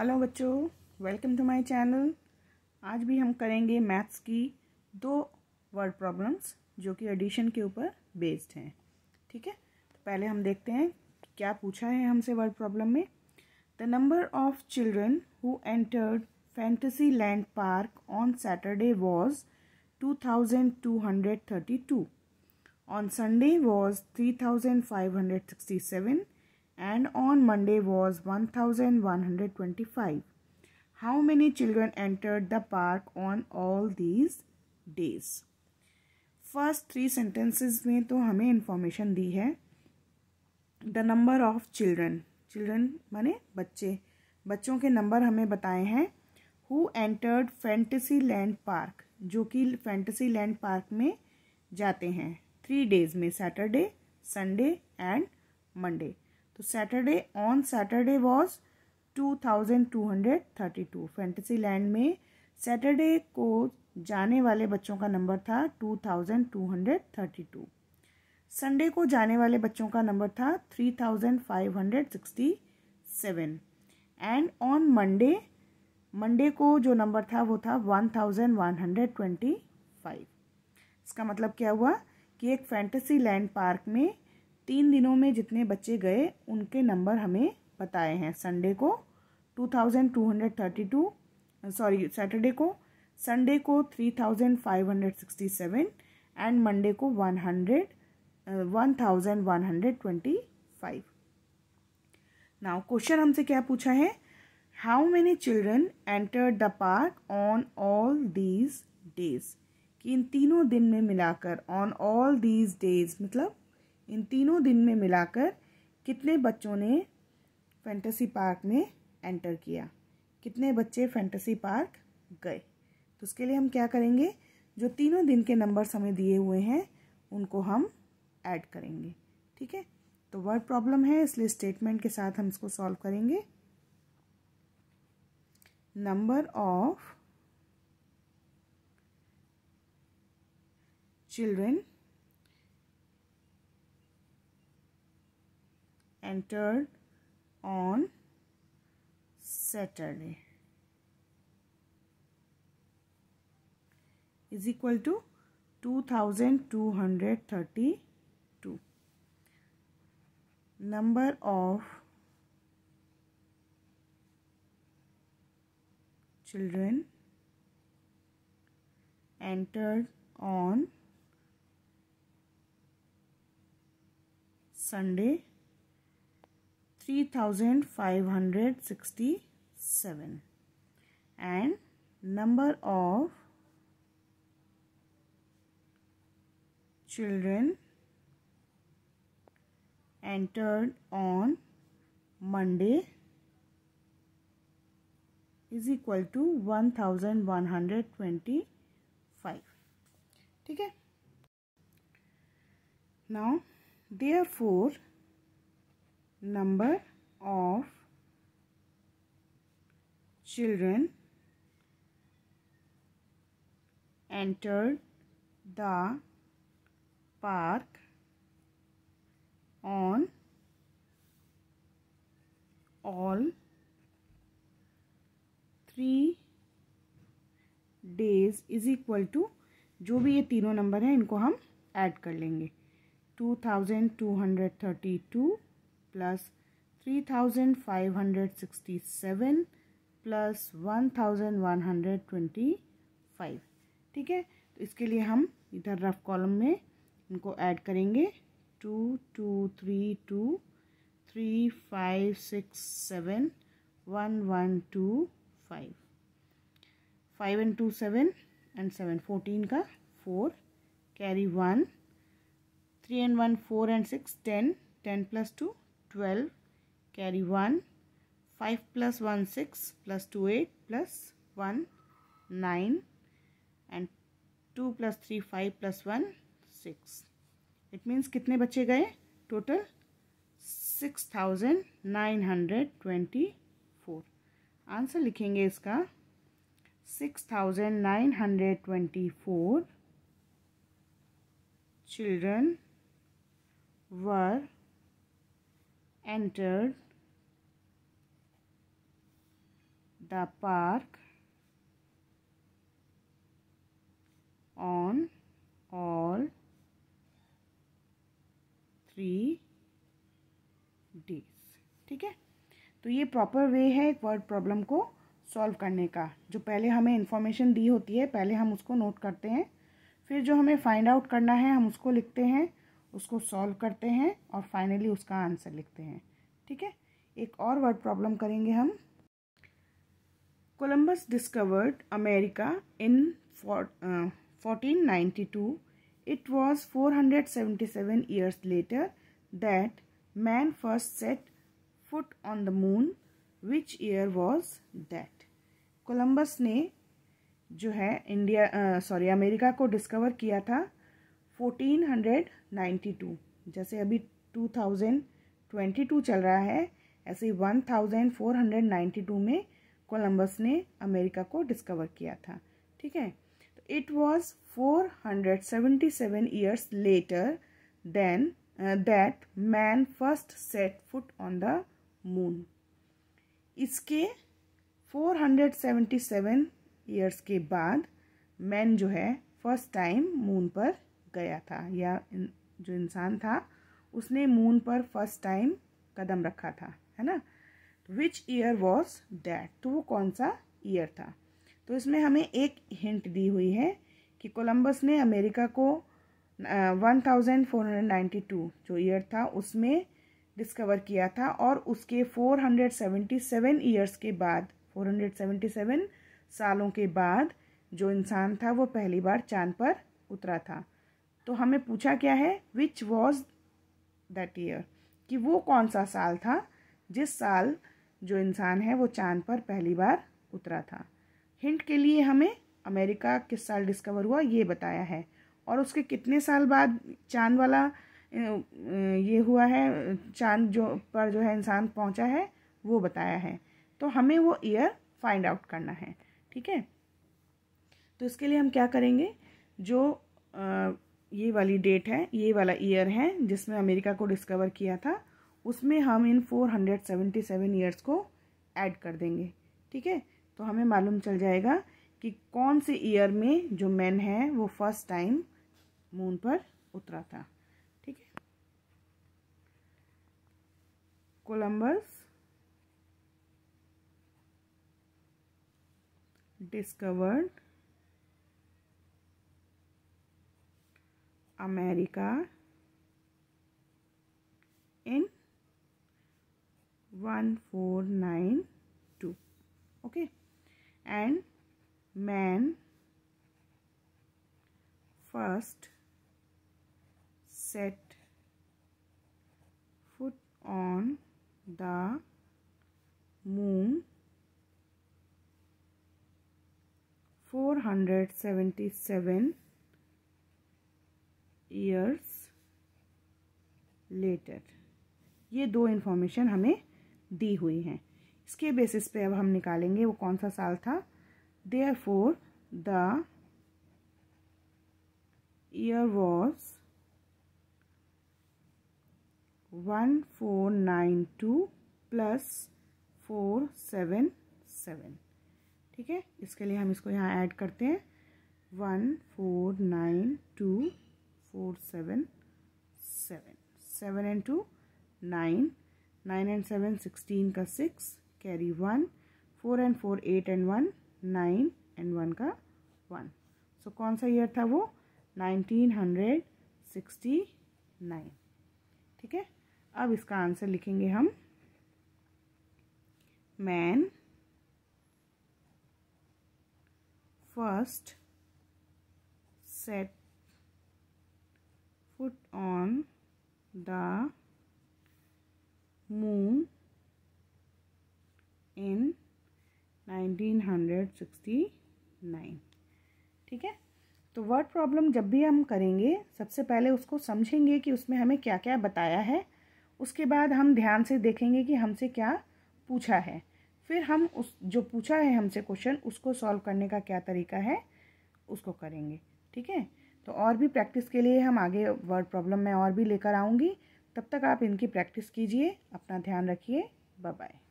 Hello बच्चों welcome to my channel आज भी हम करेंगे मैथ्स की दो वर्ड प्रॉब्लम्स जो कि एडिशन के ऊपर बेस्ड हैं ठीक है तो पहले हम देखते हैं क्या पूछा है हमसे वर्ड प्रॉब्लम में the number of children who entered Fantasy Land Park on Saturday was 2232 on Sunday was 3567 and on Monday was 1125. How many children entered the park on all these days? First three sentences में तो हमें information दी है the number of children children माने बच्चे बच्चों के number हमें बताए हैं who entered Fantasy Land Park जो कि फैंटेसी लैंड पार्क में जाते हैं थ्री डेज में सैटरडे संडे एंड मंडे तो Saturday on Saturday was two thousand two hundred thirty two Fantasy Land में सैटरडे को जाने वाले बच्चों का नंबर था two thousand two hundred thirty two Sunday को जाने वाले बच्चों का नंबर था three thousand five hundred sixty seven and on Monday Monday को जो नंबर था वो था one thousand one hundred twenty five इसका मतलब क्या हुआ कि एक फैंटसी लैंड पार्क में तीन दिनों में जितने बच्चे गए उनके नंबर हमें बताए हैं संडे को two thousand two hundred thirty two sorry Saturday को संडे को three thousand five hundred sixty seven and Monday को one hundred one thousand one hundred twenty five ना क्वेश्चन हमसे क्या पूछा है how many children enter the park on all these days कि इन तीनों दिन में मिलाकर ऑन ऑल दीज डेज मतलब इन तीनों दिन में मिलाकर कितने बच्चों ने फैंटेसी पार्क में एंटर किया कितने बच्चे फैंटेसी पार्क गए तो उसके लिए हम क्या करेंगे जो तीनों दिन के नंबर्स हमें दिए हुए हैं उनको हम ऐड करेंगे ठीक है तो वर्ड प्रॉब्लम है इसलिए स्टेटमेंट के साथ हम इसको सॉल्व करेंगे number of children entered on Saturday is equal to 2232 number of children entered on Sunday three thousand five hundred sixty seven and number of children entered on Monday is equal to 1125 ठीक है now therefore number of children entered the park on all three days is equal to जो भी ये तीनों number हैं इनको हम add कर लेंगे two thousand two hundred thirty two plus three thousand five hundred sixty seven plus one one thousand hundred twenty five ठीक है तो इसके लिए हम इधर रफ कॉलम में इनको ऐड करेंगे two two three two three five six seven one one two five five and two seven and seven fourteen का four carry one three and one four and six ten ten plus two twelve carry one five plus one six plus two eight plus one nine and two plus three five plus one six it means कितने बच्चे गए total six thousand nine hundred twenty four answer लिखेंगे इसका six thousand nine hundred twenty four children were entered the park on all three days ठीक है तो ये proper way है एक वर्ड प्रॉब्लम को सॉल्व करने का जो पहले हमें इन्फॉर्मेशन दी होती है पहले हम उसको नोट करते हैं फिर जो हमें फाइंड आउट करना है हम उसको लिखते हैं उसको सॉल्व करते हैं और फाइनली उसका आंसर लिखते हैं ठीक है एक और वर्ड प्रॉब्लम करेंगे हम Columbus discovered America in fourteen ninety two it was four hundred seventy seven years later that man first set foot on the moon which year was that Columbus ने जो है इंडिया सॉरी अमेरिका को discover किया था fourteen hundred ninety to जैसे अभी two thousand twenty two चल रहा है ऐसे ही one thousand four hundred ninety two में कोलम्बस ने अमेरिका को डिस्कवर किया था ठीक है तो it was four hundred seventy seven years later then that man first set foot on the moon इसके four hundred seventy seven years के बाद मैन जो है फर्स्ट टाइम मून पर गया था या जो इंसान था उसने मून पर फर्स्ट टाइम कदम रखा था है ना विच ईयर वॉज डैट तो वो कौन सा ईयर था तो इसमें हमें एक हिंट दी हुई है कि कोलंबस ने अमेरिका को one thousand four hundred ninety two जो ईयर था उसमें डिस्कवर किया था और उसके four hundred seventy seven years के बाद फोर हंड्रेड सेवेंटी सेवन सालों के बाद जो इंसान था वो पहली बार चांद पर उतरा था तो हमें पूछा क्या है विच वॉज दैट ईयर कि वो कौन सा साल था जिस साल जो इंसान है वो चांद पर पहली बार उतरा था हिंट के लिए हमें अमेरिका किस साल डिस्कवर हुआ ये बताया है और उसके कितने साल बाद चांद वाला ये हुआ है चांद जो पर जो है इंसान पहुंचा है वो बताया है तो हमें वो ईयर फाइंड आउट करना है ठीक है तो इसके लिए हम क्या करेंगे जो ये वाली डेट है ये वाला ईयर है जिसमें अमेरिका को डिस्कवर किया था उसमें हम इन four hundred seventy seven years को ऐड कर देंगे ठीक है तो हमें मालूम चल जाएगा कि कौन से ईयर में जो मैन है वो फर्स्ट टाइम मून पर उतरा था ठीक है Columbus discovered America in 1492 okay and man first set foot on the moon 477 years later ये दो इन्फॉर्मेशन हमें दी हुई हैं इसके बेसिस पे अब हम निकालेंगे वो कौन सा साल था therefore the year was one four nine two plus four seven seven ठीक है इसके लिए हम इसको यहाँ ऐड करते हैं one four nine two four seven seven seven and two nine nine and seven sixteen का six carry one four and four eight and one nine and one का वन सो so, कौन सा year था वो nineteen hundred sixty nine ठीक है अब इसका आंसर लिखेंगे हम man first set put on the moon in 1969 ठीक है तो वर्ड प्रॉब्लम जब भी हम करेंगे सबसे पहले उसको समझेंगे कि उसमें हमें क्या क्या बताया है उसके बाद हम ध्यान से देखेंगे कि हमसे क्या पूछा है फिर हम उस जो पूछा है हमसे क्वेश्चन उसको सॉल्व करने का क्या तरीका है उसको करेंगे ठीक है तो और भी प्रैक्टिस के लिए हम आगे वर्ड प्रॉब्लम में और भी लेकर आऊँगी तब तक आप इनकी प्रैक्टिस कीजिए अपना ध्यान रखिए बाय